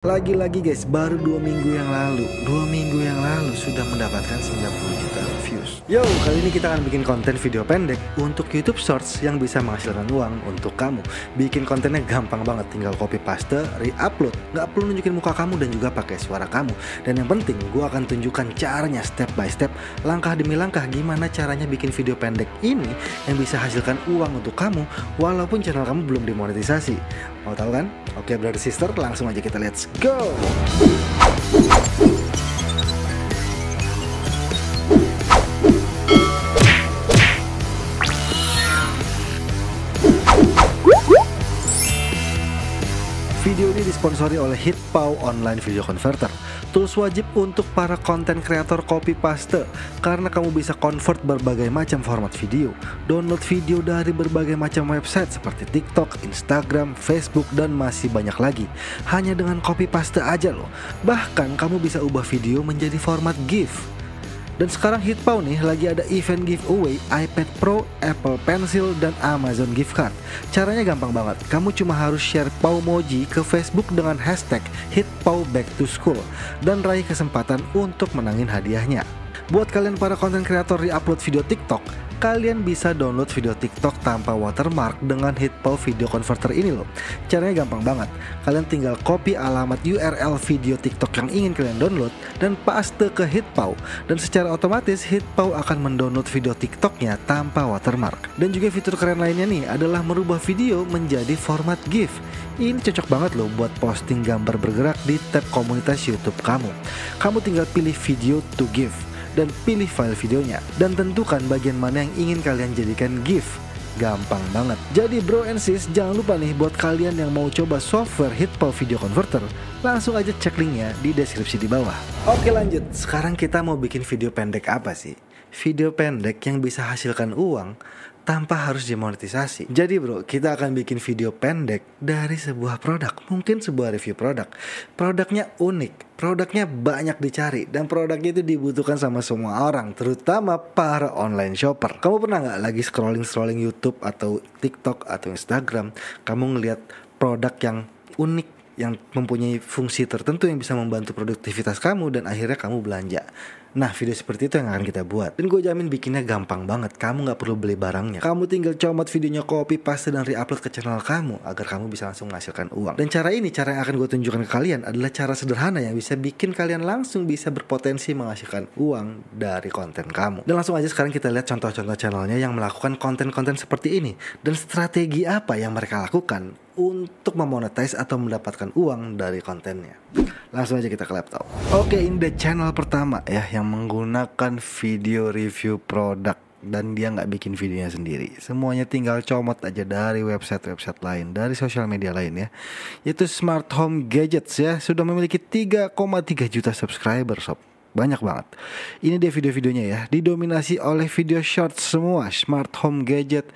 Lagi-lagi guys, baru dua minggu yang lalu, dua minggu yang lalu sudah mendapatkan 90 juta views. Yo, kali ini kita akan bikin konten video pendek untuk YouTube Shorts yang bisa menghasilkan uang untuk kamu. Bikin kontennya gampang banget, tinggal copy paste, re-upload, Gak perlu nunjukin muka kamu dan juga pakai suara kamu. Dan yang penting, gue akan tunjukkan caranya step by step, langkah demi langkah gimana caranya bikin video pendek ini yang bisa hasilkan uang untuk kamu walaupun channel kamu belum dimonetisasi. Mau tahu kan? Oke, brother sister, langsung aja kita lihat go! Video ini disponsori oleh Hitpaw Online Video Converter, tools wajib untuk para konten kreator copy paste karena kamu bisa convert berbagai macam format video, download video dari berbagai macam website seperti TikTok, Instagram, Facebook dan masih banyak lagi. Hanya dengan copy paste aja loh. Bahkan kamu bisa ubah video menjadi format GIF dan sekarang HitPaw nih lagi ada event giveaway iPad Pro, Apple Pencil, dan Amazon gift card. Caranya gampang banget, kamu cuma harus share Paumoji ke Facebook dengan hashtag #HitPawBackToSchool Back to School dan raih kesempatan untuk menangin hadiahnya. Buat kalian para konten kreator di upload video TikTok, kalian bisa download video TikTok tanpa watermark dengan Hitpo Video Converter ini loh. Caranya gampang banget. Kalian tinggal copy alamat URL video TikTok yang ingin kalian download dan paste ke Hitpo. dan secara otomatis Hitpo akan mendownload video TikToknya tanpa watermark. Dan juga fitur keren lainnya nih adalah merubah video menjadi format GIF. Ini cocok banget loh buat posting gambar bergerak di tab komunitas YouTube kamu. Kamu tinggal pilih video to GIF dan pilih file videonya. Dan tentukan bagian mana yang ingin kalian jadikan GIF gampang banget. Jadi bro and sis, jangan lupa nih buat kalian yang mau coba software Hitpal Video Converter, langsung aja cek linknya di deskripsi di bawah. Oke lanjut, sekarang kita mau bikin video pendek apa sih? Video pendek yang bisa hasilkan uang tanpa harus dimonetisasi. Jadi bro, kita akan bikin video pendek dari sebuah produk, mungkin sebuah review produk. Produknya unik, produknya banyak dicari, dan produknya itu dibutuhkan sama semua orang, terutama para online shopper. Kamu pernah nggak lagi scrolling-scrolling YouTube atau TikTok atau Instagram, kamu ngelihat produk yang unik yang mempunyai fungsi tertentu yang bisa membantu produktivitas kamu dan akhirnya kamu belanja. Nah video seperti itu yang akan kita buat Dan gue jamin bikinnya gampang banget Kamu gak perlu beli barangnya Kamu tinggal comot videonya copy paste dan re-upload ke channel kamu Agar kamu bisa langsung menghasilkan uang Dan cara ini cara yang akan gue tunjukkan ke kalian Adalah cara sederhana yang bisa bikin kalian langsung bisa berpotensi menghasilkan uang dari konten kamu Dan langsung aja sekarang kita lihat contoh-contoh channelnya yang melakukan konten-konten seperti ini Dan strategi apa yang mereka lakukan untuk memonetize atau mendapatkan uang dari kontennya. Langsung aja kita ke laptop. Oke, okay, ini the channel pertama ya yang menggunakan video review produk dan dia nggak bikin videonya sendiri. Semuanya tinggal comot aja dari website-website lain, dari sosial media lain ya. Yaitu Smart Home Gadgets ya, sudah memiliki 3,3 juta subscriber sob banyak banget. Ini dia video-videonya ya, didominasi oleh video short semua, smart home gadget,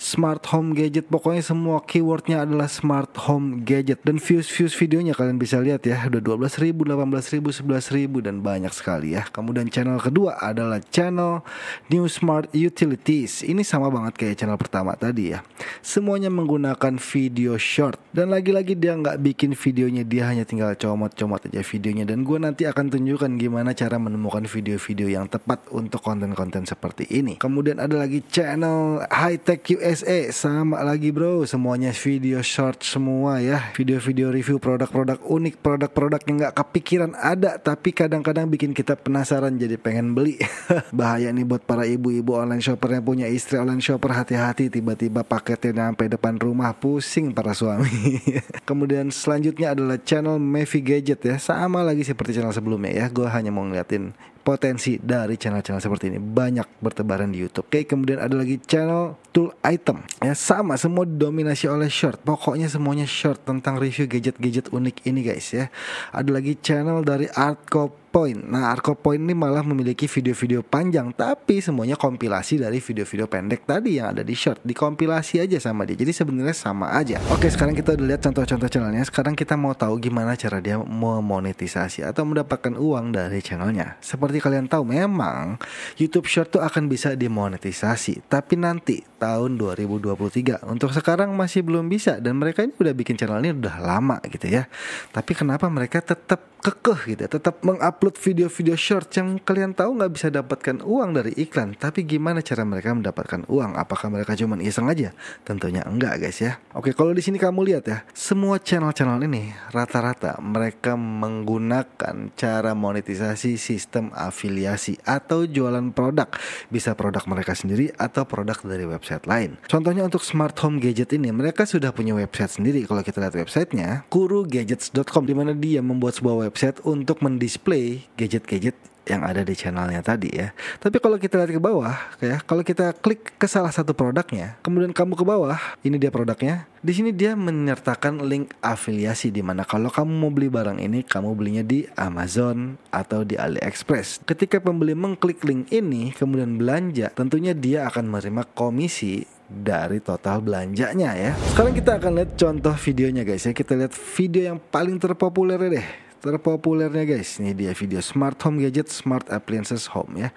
smart home gadget, pokoknya semua keywordnya adalah smart home gadget dan views-views videonya kalian bisa lihat ya, udah 12 ribu, 18 ribu, 11 ribu dan banyak sekali ya. Kemudian channel kedua adalah channel New Smart Utilities, ini sama banget kayak channel pertama tadi ya. Semuanya menggunakan video short dan lagi-lagi dia nggak bikin videonya, dia hanya tinggal comot-comot aja videonya dan gue nanti akan tunjukkan gimana cara menemukan video-video yang tepat untuk konten-konten seperti ini. Kemudian ada lagi channel High Tech USA sama lagi bro, semuanya video short semua ya. Video-video review produk-produk unik, produk-produk yang nggak kepikiran ada tapi kadang-kadang bikin kita penasaran jadi pengen beli. Bahaya nih buat para ibu-ibu online shopper yang punya istri online shopper hati-hati tiba-tiba paketnya sampai depan rumah pusing para suami. Kemudian selanjutnya adalah channel Mavi Gadget ya, sama lagi seperti channel sebelumnya ya. Gue hanya mau ngeliatin potensi dari channel-channel seperti ini banyak bertebaran di YouTube. Oke, kemudian ada lagi channel tool item. Ya sama semua dominasi oleh short. Pokoknya semuanya short tentang review gadget-gadget unik ini guys ya. Ada lagi channel dari Artco Point. Nah, Artco Point ini malah memiliki video-video panjang, tapi semuanya kompilasi dari video-video pendek tadi yang ada di short, dikompilasi aja sama dia. Jadi sebenarnya sama aja. Oke, sekarang kita udah lihat contoh-contoh channelnya. Sekarang kita mau tahu gimana cara dia memonetisasi atau mendapatkan uang dari channelnya. Seperti seperti kalian tahu memang YouTube Short tuh akan bisa dimonetisasi, tapi nanti tahun 2023. Untuk sekarang masih belum bisa dan mereka ini udah bikin channel ini udah lama gitu ya. Tapi kenapa mereka tetap kekeh gitu, ya? tetap mengupload video-video short yang kalian tahu nggak bisa dapatkan uang dari iklan. Tapi gimana cara mereka mendapatkan uang? Apakah mereka cuma iseng aja? Tentunya enggak guys ya. Oke, kalau di sini kamu lihat ya, semua channel-channel ini rata-rata mereka menggunakan cara monetisasi sistem afiliasi atau jualan produk, bisa produk mereka sendiri atau produk dari website lain. Contohnya untuk smart home gadget ini, mereka sudah punya website sendiri. Kalau kita lihat websitenya, kurugadgets.com, di mana dia membuat sebuah website untuk mendisplay gadget-gadget yang ada di channelnya tadi ya. Tapi kalau kita lihat ke bawah, ya kalau kita klik ke salah satu produknya, kemudian kamu ke bawah, ini dia produknya. Di sini dia menyertakan link afiliasi di mana kalau kamu mau beli barang ini, kamu belinya di Amazon atau di AliExpress. Ketika pembeli mengklik link ini, kemudian belanja, tentunya dia akan menerima komisi dari total belanjanya ya. Sekarang kita akan lihat contoh videonya guys ya. Kita lihat video yang paling terpopuler deh terpopulernya guys. Ini dia video smart home gadget, smart appliances home ya.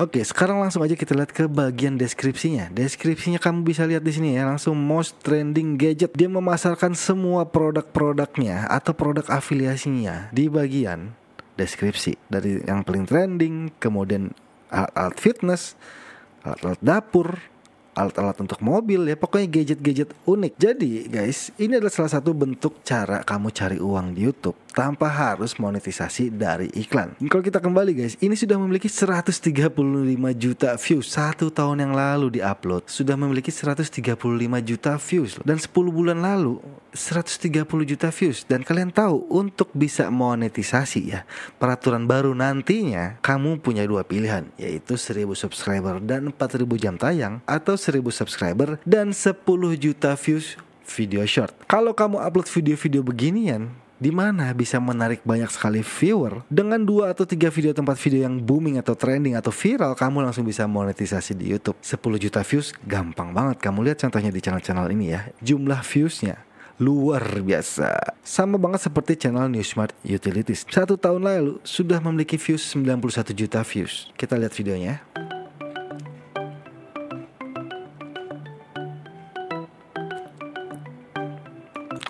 Oke, sekarang langsung aja kita lihat ke bagian deskripsinya. Deskripsinya kamu bisa lihat di sini ya, langsung most trending gadget. Dia memasarkan semua produk-produknya atau produk afiliasinya di bagian deskripsi dari yang paling trending, kemudian alat-alat fitness, alat, -alat dapur alat-alat untuk mobil ya pokoknya gadget-gadget unik. Jadi guys, ini adalah salah satu bentuk cara kamu cari uang di YouTube tanpa harus monetisasi dari iklan. Dan kalau kita kembali guys, ini sudah memiliki 135 juta views satu tahun yang lalu di upload, Sudah memiliki 135 juta views dan 10 bulan lalu 130 juta views dan kalian tahu untuk bisa monetisasi ya peraturan baru nantinya kamu punya dua pilihan yaitu 1000 subscriber dan 4000 jam tayang atau 1000 subscriber dan 10 juta views video short. Kalau kamu upload video-video beginian, di mana bisa menarik banyak sekali viewer dengan dua atau tiga video tempat video yang booming atau trending atau viral kamu langsung bisa monetisasi di YouTube 10 juta views gampang banget kamu lihat contohnya di channel-channel ini ya jumlah viewsnya luar biasa. Sama banget seperti channel New Smart Utilities. Satu tahun lalu sudah memiliki views 91 juta views. Kita lihat videonya. Ya.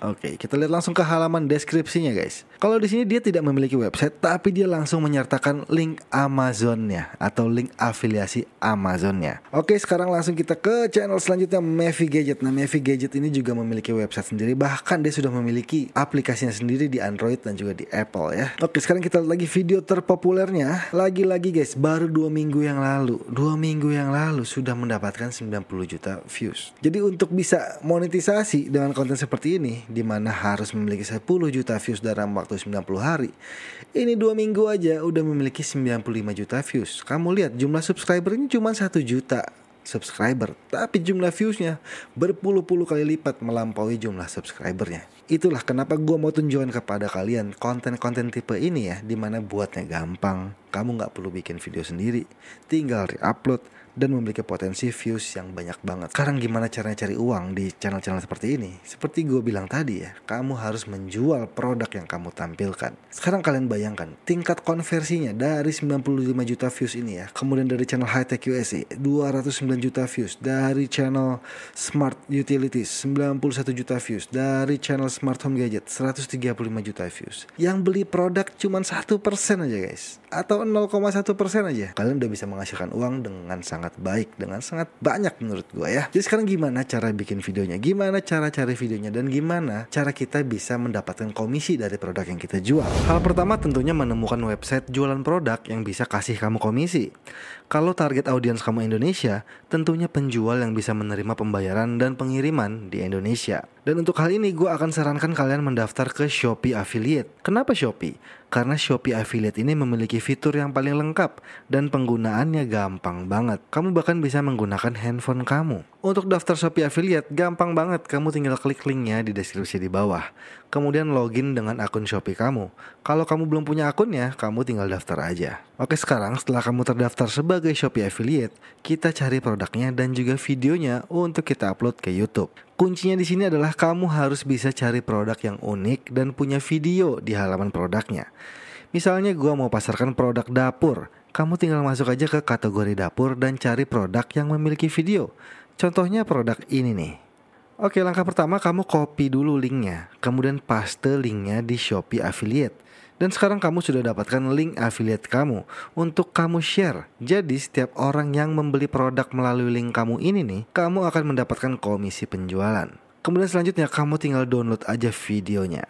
Oke, kita lihat langsung ke halaman deskripsinya guys. Kalau di sini dia tidak memiliki website, tapi dia langsung menyertakan link Amazonnya atau link afiliasi Amazonnya. Oke, sekarang langsung kita ke channel selanjutnya Mavi Gadget. Nah, Mavi Gadget ini juga memiliki website sendiri, bahkan dia sudah memiliki aplikasinya sendiri di Android dan juga di Apple ya. Oke, sekarang kita lihat lagi video terpopulernya. Lagi-lagi guys, baru dua minggu yang lalu, dua minggu yang lalu sudah mendapatkan 90 juta views. Jadi untuk bisa monetisasi dengan konten seperti ini di mana harus memiliki 10 juta views dalam waktu 90 hari. Ini dua minggu aja udah memiliki 95 juta views. Kamu lihat jumlah subscribernya cuma 1 juta subscriber, tapi jumlah viewsnya berpuluh-puluh kali lipat melampaui jumlah subscribernya. Itulah kenapa gue mau tunjukkan kepada kalian konten-konten tipe ini ya, dimana buatnya gampang. Kamu nggak perlu bikin video sendiri, tinggal di upload dan memiliki potensi views yang banyak banget. Sekarang gimana caranya cari uang di channel-channel seperti ini? Seperti gue bilang tadi ya, kamu harus menjual produk yang kamu tampilkan. Sekarang kalian bayangkan, tingkat konversinya dari 95 juta views ini ya, kemudian dari channel High Tech USA 209 juta views, dari channel Smart Utilities 91 juta views, dari channel Smart Home Gadget 135 juta views. Yang beli produk cuma 1% aja guys, atau 0,1% aja. Kalian udah bisa menghasilkan uang dengan sangat sangat baik dengan sangat banyak menurut gue ya. Jadi sekarang gimana cara bikin videonya? Gimana cara cari videonya dan gimana cara kita bisa mendapatkan komisi dari produk yang kita jual? Hal pertama tentunya menemukan website jualan produk yang bisa kasih kamu komisi. Kalau target audiens kamu Indonesia, tentunya penjual yang bisa menerima pembayaran dan pengiriman di Indonesia. Dan untuk hal ini gue akan sarankan kalian mendaftar ke Shopee Affiliate. Kenapa Shopee? Karena Shopee Affiliate ini memiliki fitur yang paling lengkap dan penggunaannya gampang banget. Kamu bahkan bisa menggunakan handphone kamu. Untuk daftar Shopee Affiliate gampang banget, kamu tinggal klik linknya di deskripsi di bawah kemudian login dengan akun Shopee kamu. Kalau kamu belum punya akunnya, kamu tinggal daftar aja. Oke sekarang setelah kamu terdaftar sebagai Shopee Affiliate, kita cari produknya dan juga videonya untuk kita upload ke YouTube. Kuncinya di sini adalah kamu harus bisa cari produk yang unik dan punya video di halaman produknya. Misalnya gue mau pasarkan produk dapur, kamu tinggal masuk aja ke kategori dapur dan cari produk yang memiliki video. Contohnya produk ini nih. Oke, langkah pertama kamu copy dulu linknya, kemudian paste linknya di Shopee Affiliate. Dan sekarang kamu sudah dapatkan link affiliate kamu untuk kamu share. Jadi setiap orang yang membeli produk melalui link kamu ini nih, kamu akan mendapatkan komisi penjualan. Kemudian selanjutnya kamu tinggal download aja videonya.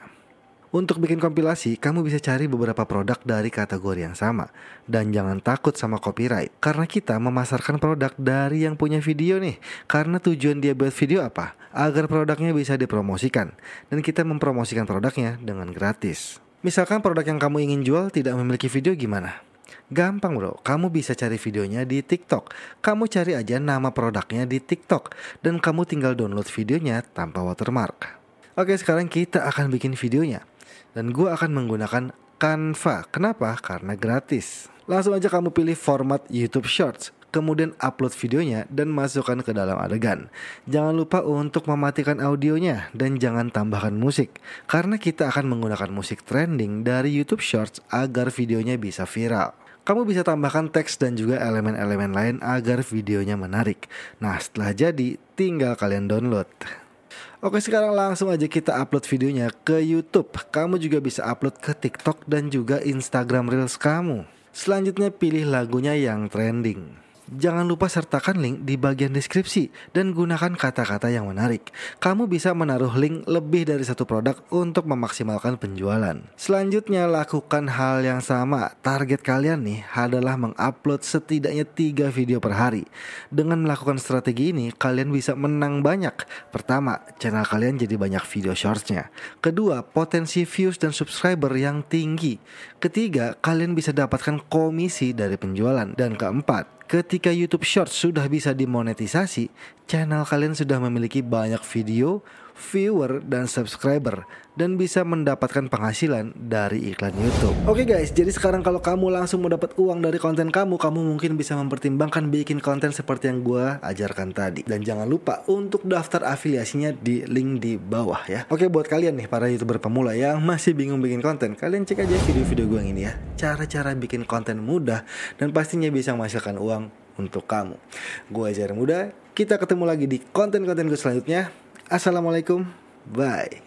Untuk bikin kompilasi, kamu bisa cari beberapa produk dari kategori yang sama. Dan jangan takut sama copyright, karena kita memasarkan produk dari yang punya video nih. Karena tujuan dia buat video apa? Agar produknya bisa dipromosikan. Dan kita mempromosikan produknya dengan gratis. Misalkan produk yang kamu ingin jual tidak memiliki video gimana? Gampang bro, kamu bisa cari videonya di TikTok. Kamu cari aja nama produknya di TikTok dan kamu tinggal download videonya tanpa watermark. Oke, sekarang kita akan bikin videonya dan gue akan menggunakan Canva. Kenapa? Karena gratis. Langsung aja kamu pilih format YouTube Shorts, kemudian upload videonya dan masukkan ke dalam adegan. Jangan lupa untuk mematikan audionya dan jangan tambahkan musik karena kita akan menggunakan musik trending dari YouTube Shorts agar videonya bisa viral kamu bisa tambahkan teks dan juga elemen-elemen lain agar videonya menarik. Nah, setelah jadi, tinggal kalian download. Oke sekarang langsung aja kita upload videonya ke YouTube. Kamu juga bisa upload ke TikTok dan juga Instagram Reels kamu. Selanjutnya pilih lagunya yang trending. Jangan lupa sertakan link di bagian deskripsi dan gunakan kata-kata yang menarik. Kamu bisa menaruh link lebih dari satu produk untuk memaksimalkan penjualan. Selanjutnya, lakukan hal yang sama. Target kalian nih adalah mengupload setidaknya tiga video per hari. Dengan melakukan strategi ini, kalian bisa menang banyak. Pertama, channel kalian jadi banyak video shortsnya. Kedua, potensi views dan subscriber yang tinggi. Ketiga, kalian bisa dapatkan komisi dari penjualan. Dan keempat, Ketika YouTube Shorts sudah bisa dimonetisasi, channel kalian sudah memiliki banyak video viewer, dan subscriber dan bisa mendapatkan penghasilan dari iklan YouTube. Oke okay guys, jadi sekarang kalau kamu langsung mau dapat uang dari konten kamu, kamu mungkin bisa mempertimbangkan bikin konten seperti yang gue ajarkan tadi. Dan jangan lupa untuk daftar afiliasinya di link di bawah ya. Oke, okay, buat kalian nih para youtuber pemula yang masih bingung bikin konten, kalian cek aja video-video gue yang ini ya. Cara-cara bikin konten mudah dan pastinya bisa menghasilkan uang untuk kamu. Gue Ajar mudah. kita ketemu lagi di konten-konten gue selanjutnya. Assalamualaikum, bye.